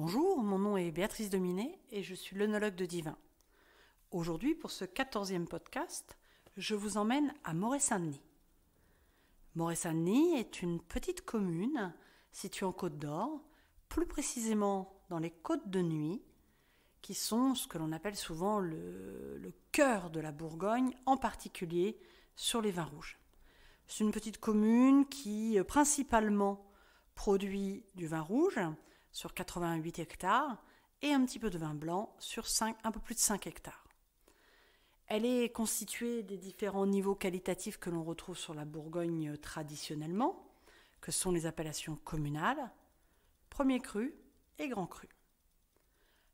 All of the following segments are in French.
Bonjour, mon nom est Béatrice Dominé et je suis l'œnologue de Divin. Aujourd'hui, pour ce quatorzième podcast, je vous emmène à moray saint denis moray saint denis est une petite commune située en Côte d'Or, plus précisément dans les Côtes de Nuit, qui sont ce que l'on appelle souvent le cœur de la Bourgogne, en particulier sur les vins rouges. C'est une petite commune qui euh, principalement produit du vin rouge, sur 88 hectares et un petit peu de vin blanc sur un peu plus de 5 hectares. Elle est constituée des différents niveaux qualitatifs que l'on retrouve sur la Bourgogne traditionnellement, que sont les appellations communales, premier cru et grand cru.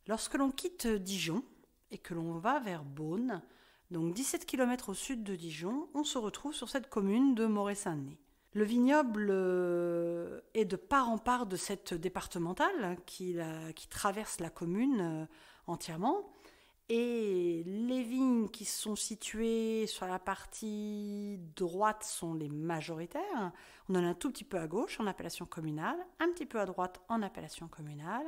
Lorsque l'on quitte Dijon et que l'on va vers Beaune, donc 17 km au sud de Dijon, on se retrouve sur cette commune de moray saint denis le vignoble euh, est de part en part de cette départementale hein, qui, traverse la commune euh, entièrement. Et les vignes qui sont situées sur la partie droite sont les majoritaires. On en a un tout petit peu à gauche en appellation communale, un petit peu à droite en appellation communale.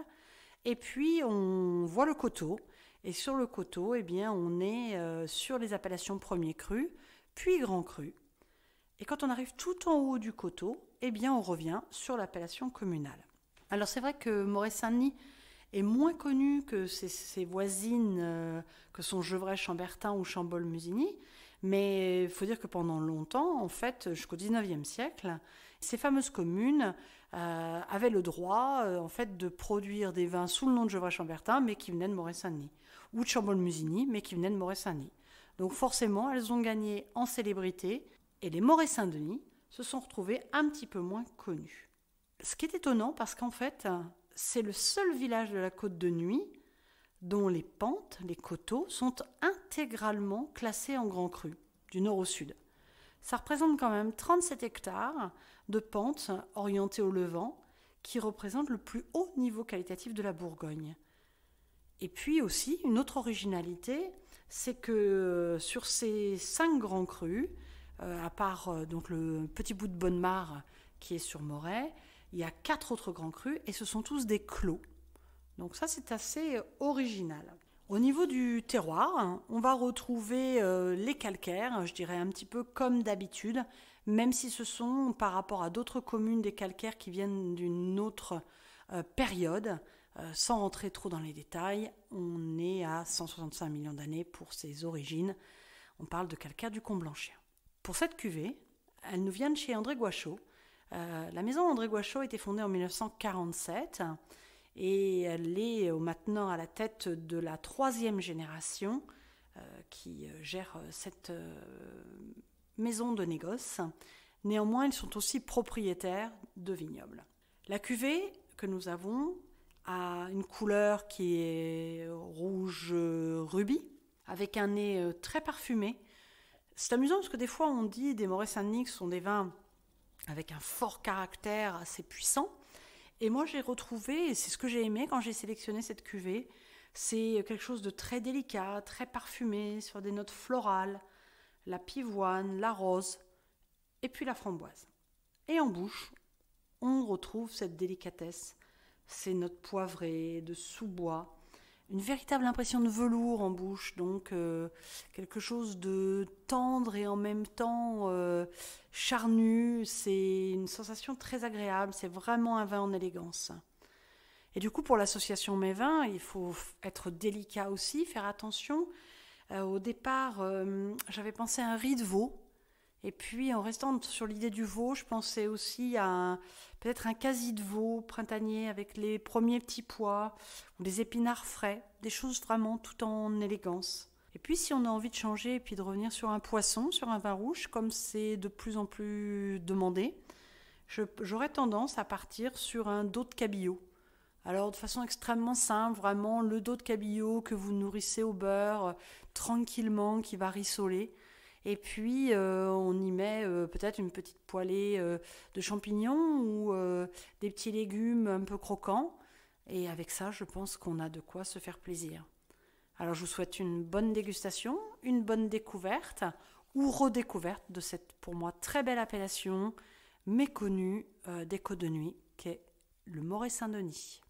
Et puis on voit le coteau. Et sur le coteau, eh bien, on est euh, sur les appellations premier cru, puis grand cru. Et quand on arrive tout en haut du coteau, eh bien on revient sur l'appellation communale. Alors c'est vrai que Moret-Saint-Denis est moins connu que ses, voisines, euh, que sont Gevrey-Chambertin ou Chambol-Musigny, mais il faut dire que pendant longtemps, en fait, jusqu'au 19e siècle, ces fameuses communes euh, avaient le droit euh, en fait, de produire des vins sous le nom de Gevrey-Chambertin, mais qui venaient de Moret-Saint-Denis, ou de Chambol-Musigny, mais qui venaient de Moret-Saint-Denis. Donc forcément, elles ont gagné en célébrité et les Morais-Saint-Denis se sont retrouvés un petit peu moins connus. Ce qui est étonnant parce qu'en fait, c'est le seul village de la côte de nuit dont les pentes, les coteaux, sont intégralement classés en grands cru, du nord au sud. Ça représente quand même 37 hectares de pentes orientées au levant, qui représentent le plus haut niveau qualitatif de la Bourgogne. Et puis aussi, une autre originalité, c'est que euh, sur ces cinq grands crus, euh, à part euh, donc le petit bout de Bonnemare qui est sur Moret, il y a quatre autres grands crus et ce sont tous des clos. Donc ça c'est assez euh, original. Au niveau du terroir, hein, on va retrouver les calcaires, hein, je dirais un petit peu comme d'habitude, même si ce sont par rapport à d'autres communes des calcaires qui viennent d'une autre période. sans rentrer trop dans les détails, on est à 165 millions d'années pour ses origines. On parle de calcaire du Comblanchien. Pour cette cuvée, elles nous viennent chez André Guachot. Euh, la maison André Guachot a été fondée en 1947 et elle est euh, maintenant à la tête de la troisième génération euh, qui gère cette maison de négoce. Néanmoins, ils sont aussi propriétaires de vignobles. La cuvée que nous avons a une couleur qui est rouge rubis, avec un nez très parfumé c'est amusant parce que des fois on dit des Moray Saint-Denis sont des vins avec un fort caractère assez puissant. Et moi j'ai retrouvé, et c'est ce que j'ai aimé quand j'ai sélectionné cette cuvée, c'est quelque chose de très délicat, très parfumé, sur des notes florales, la pivoine, la rose, et puis la framboise. Et en bouche, on retrouve cette délicatesse, ces notes poivrées, de sous-bois, une véritable impression de velours en bouche, donc euh, quelque chose de tendre et en même temps euh, charnu. C'est une sensation très agréable, c'est vraiment un vin en élégance. Et du coup, pour l'association Mes Vins, il faut être délicat aussi, faire attention. Euh, au départ, j'avais pensé à un riz de veau, et puis en restant sur l'idée du veau, je pensais aussi à peut-être un quasi de veau printanier avec les premiers petits pois ou des épinards frais, des choses vraiment tout en élégance. Et puis si on a envie de changer et puis de revenir sur un poisson, sur un vin rouge, comme c'est de plus en plus demandé, j'aurais tendance à partir sur un dos de cabillaud. Alors de façon extrêmement simple, vraiment le dos de cabillaud que vous nourrissez au beurre euh, tranquillement, qui va rissoler. Et puis, euh, on y met euh, peut-être une petite poêlée euh, de champignons ou des petits légumes un peu croquants. Et avec ça, je pense qu'on a de quoi se faire plaisir. Alors, je vous souhaite une bonne dégustation, une bonne découverte ou redécouverte de cette, pour moi, très belle appellation méconnue des Côtes de Nuit, est le Moray-Saint-Denis.